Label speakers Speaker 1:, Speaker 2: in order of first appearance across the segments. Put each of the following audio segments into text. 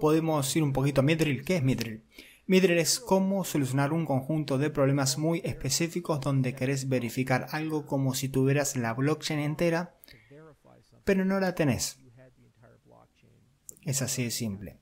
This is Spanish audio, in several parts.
Speaker 1: podemos ir un poquito a Mithril. ¿Qué es Midrill? Midrill es cómo solucionar un conjunto de problemas muy específicos donde querés verificar algo como si tuvieras la blockchain entera, pero no la tenés. Es así de simple.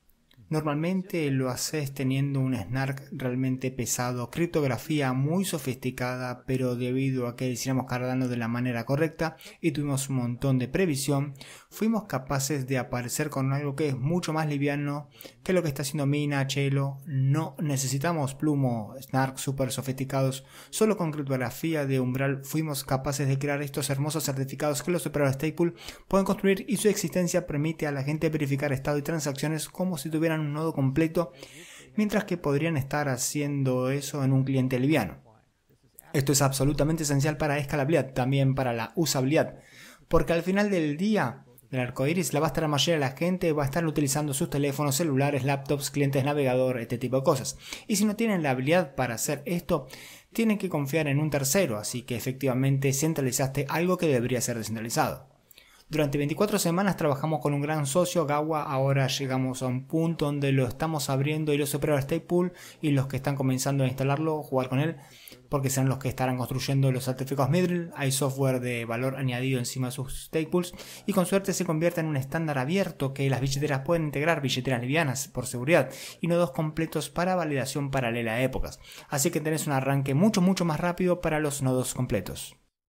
Speaker 1: Normalmente lo haces teniendo un snark realmente pesado, criptografía muy sofisticada, pero debido a que hiciéramos Cardano de la manera correcta y tuvimos un montón de previsión, fuimos capaces de aparecer con algo que es mucho más liviano que lo que está haciendo Mina, Chelo. No necesitamos plumo, snark super sofisticados, solo con criptografía de umbral fuimos capaces de crear estos hermosos certificados que los operadores Staple pueden construir y su existencia permite a la gente verificar estado y transacciones como si tuvieran un nodo completo, mientras que podrían estar haciendo eso en un cliente liviano. Esto es absolutamente esencial para escalabilidad, también para la usabilidad, porque al final del día el arco iris, la vasta mayoría de la gente va a estar utilizando sus teléfonos, celulares, laptops, clientes, navegador, este tipo de cosas. Y si no tienen la habilidad para hacer esto, tienen que confiar en un tercero, así que efectivamente centralizaste algo que debería ser descentralizado. Durante 24 semanas trabajamos con un gran socio, Gawa. Ahora llegamos a un punto donde lo estamos abriendo y los operadores pool y los que están comenzando a instalarlo, jugar con él, porque serán los que estarán construyendo los artefactos Middle. Hay software de valor añadido encima de sus pools y con suerte se convierte en un estándar abierto que las billeteras pueden integrar, billeteras livianas por seguridad y nodos completos para validación paralela a épocas. Así que tenés un arranque mucho, mucho más rápido para los nodos completos.